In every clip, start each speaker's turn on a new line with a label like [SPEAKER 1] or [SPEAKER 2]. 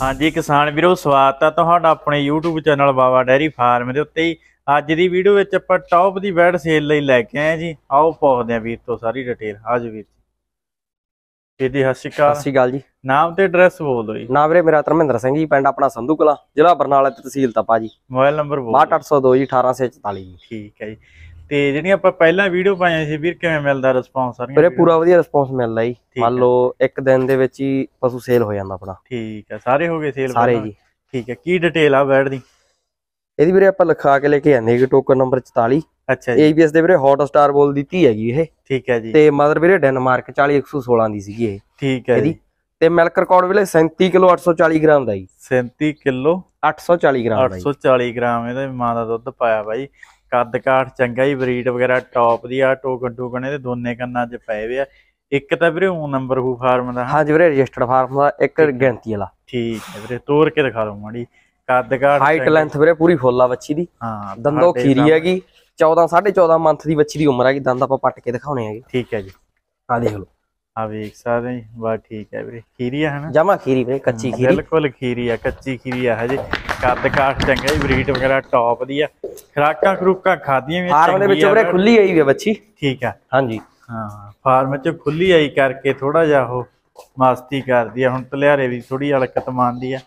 [SPEAKER 1] ਹਾਂਜੀ ਕਿਸਾਨ ਵੀਰੋ ਸਵਾਗਤ ਹੈ ਤੁਹਾਡਾ ਆਪਣੇ YouTube channel Baba dairy farm ਦੇ ਉੱਤੇ ਅੱਜ ਦੀ ਵੀਡੀਓ ਵਿੱਚ ਆਪਾਂ ਟੌਪ ਦੀ ਵੈਡ ਸੇਲ ਲਈ ਲੈ ਕੇ ਆਏ ਜੀ ਆਓ ਪੁੱਛਦੇ ਆ ਵੀਰ ਤੋਂ ਸਾਰੀ ਡਿਟੇਲ ਆਜੋ ਵੀਰ
[SPEAKER 2] ਜੀ ਜੀ ਸਤਿ ਸ਼੍ਰੀ ਹਸੀ ਸਤਿ ਸ਼੍ਰੀ ਅਕਾਲ ਜੀ ਨਾਮ ਤੇ ਐਡਰੈਸ ਬੋਲ ਜੀ ਨਾਮ ਵੀਰੇ ਮੇਰਾ ਧਰਮਿੰਦਰ ਸਿੰਘ ਜੀ ਪਿੰਡ ਆਪਣਾ ਸੰਧੂ ਕਲਾ ਜ਼ਿਲ੍ਹਾ ਬਰਨਾਲਾ ਤਹਿਸੀਲ ਤਪਾ ਜੀ ਮੋਬਾਈਲ ਨੰਬਰ ਬੋਲ 6802 ਜੀ 1844 ਠੀਕ
[SPEAKER 1] ਹੈ ਜੀ ਤੇ ਜਿਹੜੀਆਂ ਆਪਾਂ ਪਹਿਲਾਂ ਵੀਡੀਓ ਪਾਇਆ ਸੀ ਵੀਰ ਕਿਵੇਂ ਮਿਲਦਾ ਰਿਸਪੌਂਸ ਸਾਰੀਆਂ ਵੀਰੇ ਪੂਰਾ
[SPEAKER 2] ਵਧੀਆ ਰਿਸਪੌਂਸ ਮਿਲਦਾ ਜੀ ਮੰਨ ਲਓ ਇੱਕ ਦਿਨ ਦੇ ਵਿੱਚ ਹੀ ਪਸ਼ੂ ਸੇਲ ਹੋ ਜਾਂਦਾ ਆਪਣਾ ਠੀਕ ਹੈ ਸਾਰੇ ਹੋ ਗਏ ਸੇਲ ਸਾਰੇ ਜੀ ਠੀਕ ਹੈ ਕੀ ਡਿਟੇਲ ਆ ਬੈਡ ਦੀ ਇਹਦੀ ਵੀਰੇ ਆਪਾਂ ਲਿਖਾ ਕੇ ਲੈ ਕੇ ਆਂਦੇ ਕਿ ਟੋਕਨ ਨੰਬਰ 44 ਅੱਛਾ ਜੀ ਏਬੀਐਸ ਦੇ ਵੀਰੇ ਹੌਟ ਸਟਾਰ ਬੋਲ ਦਿੱਤੀ ਹੈਗੀ ਇਹ ਠੀਕ ਹੈ ਜੀ ਤੇ ਮਦਰ ਵੀਰੇ ਡੈਨਮਾਰਕ 40116 ਦੀ ਸੀਗੀ ਇਹ ਠੀਕ ਹੈ ਜੀ ਤੇ ਮਿਲਕ ਰਿਕਾਰਡ ਵੇਲੇ 37 ਕਿਲੋ 840 ਗ੍ਰਾਮ ਦਾ ਜੀ 37 ਕਿਲੋ 840 ਗ੍ਰਾਮ ਦਾ 840 ਗ੍ਰਾਮ ਇਹਦੇ ਮਾਂ ਦਾ ਦੁੱਧ ਪਾਇਆ ਬਾਈ ਕੱਦ ਕਾਠ
[SPEAKER 1] ਚੰਗਾ ਹੀ ਬਰੀਡ ਵਗੈਰਾ ਟੌਪ ਦੀ ਆ ਟੋਕਨ ਟੋਕਨ ਤੇ ਦੋਨੇ ਕੰਨਾਂ 'ਚ ਪਏ ਵੇ ਆ ਇੱਕ ਤਾਂ ਵੀਰੇ ਉਹ ਨੰਬਰ ਹੂ ਫਾਰਮ ਦਾ ਹਾਂਜੀ ਵੀਰੇ ਰਜਿਸਟਰਡ ਫਾਰਮ ਦਾ ਇੱਕ ਗਿਣਤੀ ਵਾਲਾ ਠੀਕ ਹੈ ਵੀਰੇ ਤੋੜ ਕੇ ਦਿਖਾ
[SPEAKER 2] ਲਓ ਮਾੜੀ ਕੱਦ ਕਾਠ ਹਾਈਟ ਲੈਂਥ ਵੀਰੇ ਪੂਰੀ ਫੁੱਲ ਆ ਬੱਚੀ ਦੀ
[SPEAKER 1] ਹਾਂ ਦੰਦੋ ਖੀਰੀ ਹੈਗੀ
[SPEAKER 2] 14 14.5 ਮੰਥ ਦੀ ਬੱਚੀ ਦੀ ਉਮਰ ਹੈਗੀ ਦੰਦ ਆਪਾਂ ਪੱਟ ਕੇ ਦਿਖਾਉਣੇ ਹੈਗੇ ਠੀਕ ਹੈ ਜੀ ਆ ਦੇਖ ਲਓ ਆ ਵੇਖ ਸਕਦੇ ਜੀ ਬਾ ਠੀਕ ਹੈ ਵੀਰੇ ਖੀਰੀ ਹੈ ਹਨਾ ਜਮਾ ਖੀਰੀ ਵੀਰੇ ਕੱਚੀ ਖੀਰੀ ਬਿਲਕੁਲ ਖੀਰੀ ਆ ਕੱਚੀ
[SPEAKER 1] ਖੀਰੀ ਆ ਹਜੇ ਕੱਦ ਕਾਠ ਚੰਗਾ ਹੀ ਬਰੀਡ ਵਗੈਰਾ ਟੌਪ ਦੀ ਆ ਖਰਾਕਾ ਖਰੂਕਾ ਖਾਦੀਆਂ ਵੀ ਫਾਰਮ ਦੇ ਵਿੱਚ ਉਹਰੇ ਖੁੱਲੀ ਆਈ ਹੋਈ ਹੈ ਬੱਚੀ ਠੀਕ ਆ ਹਾਂਜੀ ਹਾਂ ਫਾਰਮ ਵਿੱਚ ਖੁੱਲੀ ਆਈ ਕਰਕੇ ਥੋੜਾ ਜਿਹਾ ਉਹ ਮਸਤੀ ਕਰਦੀ ਆ ਹੁਣ ਤਲਿਆਰੇ ਵੀ ਥੋੜੀ ਹਲਕਤ ਮੰਨਦੀ ਆ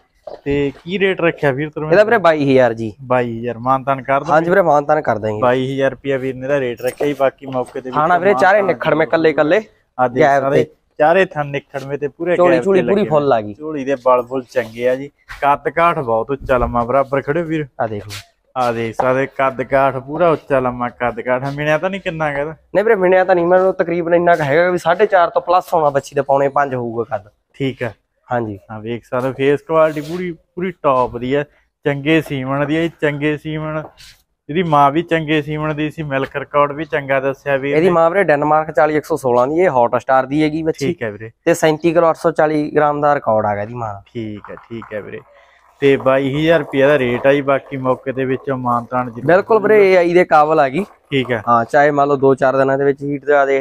[SPEAKER 1] ਤੇ ਕੀ ਰੇਟ ਰੱਖਿਆ ਵੀਰ ਤੁਹਾਨੂੰ ਇਹਦਾ ਵੀਰੇ 22000 ਜੀ 22000 ਮਾਨਤਨ ਕਰ ਦੋ ਹਾਂਜੀ ਵੀਰੇ
[SPEAKER 2] ਮਾਨਤਨ ਕਰ ਦਾਂਗੇ
[SPEAKER 1] 22000 ਰੁਪਿਆ ਵੀਰ ਨੇ ਦਾ ਰੇਟ ਰੱਖਿਆ ਹੀ ਬਾਕੀ ਮੌਕੇ ਤੇ ਵੀ ਨਾ ਵੀਰੇ ਚਾਰੇ ਨਿਖੜ ਮੇ ਕੱਲੇ ਕੱਲੇ ਆ ਦੇ ਸਾਰੇ ਚਾਰੇ ਥਣ ਨਿਖੜਵੇਂ ਤੇ ਪੂਰੇ ਚੋਲੀ ਚੋਲੀ ਪੂਰੀ ਫੁੱਲ ਆ ਗਈ ਚੋਲੀ ਦੇ ਬਲਬਲ ਚੰਗੇ ਆ ਜੀ ਕੱਤ ਕਾਠ ਬਹੁਤ ਉੱਚਾ ਲੰਮਾ ਬਰਾਬਰ ਖੜੇ ਵੀਰ ਆ ਦੇਖੋ ਆ ਦੇ ਸਕਦੇ ਕੱਦ ਕਾਠ ਪੂਰਾ ਉੱਚਾ ਲੰਮਾ ਕੱਦ ਕਾਠ ਮਿਣਿਆ ਤਾਂ ਨਹੀਂ ਕਿੰਨਾ ਕਹਦਾ
[SPEAKER 2] ਨਹੀਂ ਵੀਰੇ ਮਿਣਿਆ ਤਾਂ ਨਹੀਂ ਮੈਨੂੰ ਤਕਰੀਬਨ ਇੰਨਾ ਕ ਹੈਗਾ ਵੀ 4.5 ਤੋਂ ਪਲੱਸ ਹੋਣਾ ਬੱਚੀ ਦੇ ਪੌਣੇ 5 ਹੋਊਗਾ ਕੱਦ ਠੀਕ ਆ ਹਾਂਜੀ ਹਾਂ ਵੇਖ ਸਾਰੇ ਫੇਸ ਕੁਆਲਿਟੀ ਪੂਰੀ ਪੂਰੀ
[SPEAKER 1] ਟੌਪ ਦੀ ਹੈ ਚੰਗੇ ਸੀਮਣ ਦੀ ਹੈ ਚੰਗੇ ਸੀਮਣ ਇਹਦੀ ਮਾਂ ਵੀ ਚੰਗੇ ਸੀਮਣ ਦੀ ਸੀ ਮਿਲਕ ਰਿਕਾਰਡ ਵੀ ਚੰਗਾ ਦੱਸਿਆ ਵੀ ਇਹਦੀ
[SPEAKER 2] ਮਾਂ ਵੀਰੇ ਡੈਨਮਾਰਕ 40116 ਦੀ ਇਹ ਹੌਟ ਸਟਾਰ ਦੀ ਹੈਗੀ ਬੱਚੀ ਠੀਕ ਹੈ ਵੀਰੇ ਤੇ 37 ਕਿਲੋ 840 ਗ੍ਰਾਮ ਦਾ ਰਿਕਾਰਡ ਆ ਗਿਆ ਇਹਦੀ ਮਾਂ ਠੀਕ ਹੈ ਠੀਕ ਹੈ ਵੀਰੇ ਤੇ 22000 ਰੁਪਏ ਦਾ ਰੇਟ ਆ ਜੀ ਬਾਕੀ ਮੌਕੇ ਦੇ ਵਿੱਚ ਮਾਨਤਾਨ ਜੀ ਬਿਲਕੁਲ ਵੀਰੇ ਆਈ ਦੇ ਕਾਬਲ ਆ ਗਈ ਠੀਕ ਹੈ ਹਾਂ ਚਾਹੇ ਮੰਨ ਲਓ 2-4 ਦਿਨਾਂ ਦੇ ਵਿੱਚ ਹੀਟ ਦਾ ਦੇ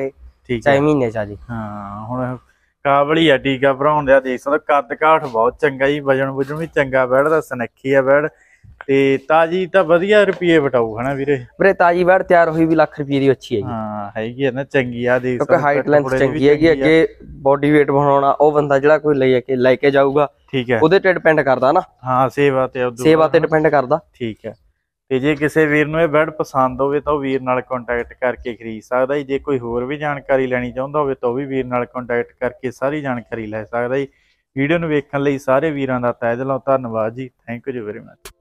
[SPEAKER 2] ਇਹ ਚਾਹੇ ਮਹੀਨੇ ਚਾ ਜੀ ਹਾਂ ਹੁਣ
[SPEAKER 1] ਕਾਬਲ ਹੀ ਆ ਟੀਕਾ ਭਰਾਉਣ ਦਾ ਦੇਖ ਸਕਦੇ ਕੱਦ ਕਾਠ ਬਹੁਤ ਚੰਗਾ ਜੀ ਵਜਨ ਬੁਜਨ ਵੀ ਚੰਗਾ ਬੈਠਦਾ ਸਨੱਖੀ ਆ ਬੈੜ ਤੇ ਤਾਜੀ ਤਾਂ ਵਧੀਆ ਰੁਪਏ ਵਟਾਉ ਹਨਾ ਵੀਰੇ
[SPEAKER 2] ਵੀਰੇ ਤਾਜੀ ਬੈੜ ਤਿਆਰ ਹੋਈ ਵੀ ਲੱਖ ਰੁਪਏ ਦੀ ਅੱਛੀ ਹੈ ਜੀ ਹਾਂ ਹੈਗੀ ਹੈ ਨਾ ਚੰਗੀ ਆ ਦੇਖ ਸਕਦੇ ਹਾਈਟ ਲੈਂਥ ਚੰਗੀ ਹੈਗੀ ਅੱਗੇ ਬੋਡੀ weight ਬਣਾਉਣਾ ਉਹ ਬੰਦਾ ਜਿਹੜਾ ਕੋਈ ਲੈ ਕੇ ਲੈ ਕੇ ਜਾਊਗਾ ਠੀਕ ਹੈ ਉਹਦੇ ਤੇ ਡਿਪੈਂਡ ਕਰਦਾ ਨਾ ਹਾਂ ਸੇਵਾ ਤੇ ਸੇਵਾ ਤੇ ਡਿਪੈਂਡ ਕਰਦਾ ਠੀਕ ਹੈ ਤੇ ਜੇ ਕਿਸੇ ਵੀਰ ਨੂੰ ਇਹ ਬੈਡ ਪਸੰਦ ਹੋਵੇ ਤਾਂ
[SPEAKER 1] ਉਹ ਵੀਰ ਨਾਲ ਕੰਟੈਕਟ ਕਰਕੇ ਖਰੀਦ ਸਕਦਾ ਜੇ ਕੋਈ ਹੋਰ ਵੀ ਜਾਣਕਾਰੀ ਲੈਣੀ ਚਾਹੁੰਦਾ ਹੋਵੇ ਤਾਂ ਉਹ ਵੀ ਵੀਰ ਨਾਲ ਕੰਟੈਕਟ ਕਰਕੇ ਸਾਰੀ ਜਾਣਕਾਰੀ ਲੈ ਸਕਦਾ ਜੀ ਵੀਡੀਓ ਨੂੰ ਵੇਖਣ ਲਈ ਸਾਰੇ ਵੀਰਾਂ ਦਾ ਤਹਿ ਦਿਲੋਂ ਧੰਨਵਾਦ ਜੀ ਥੈਂਕ ਯੂ ਜੀ ਵੈਰੀ ਮਚ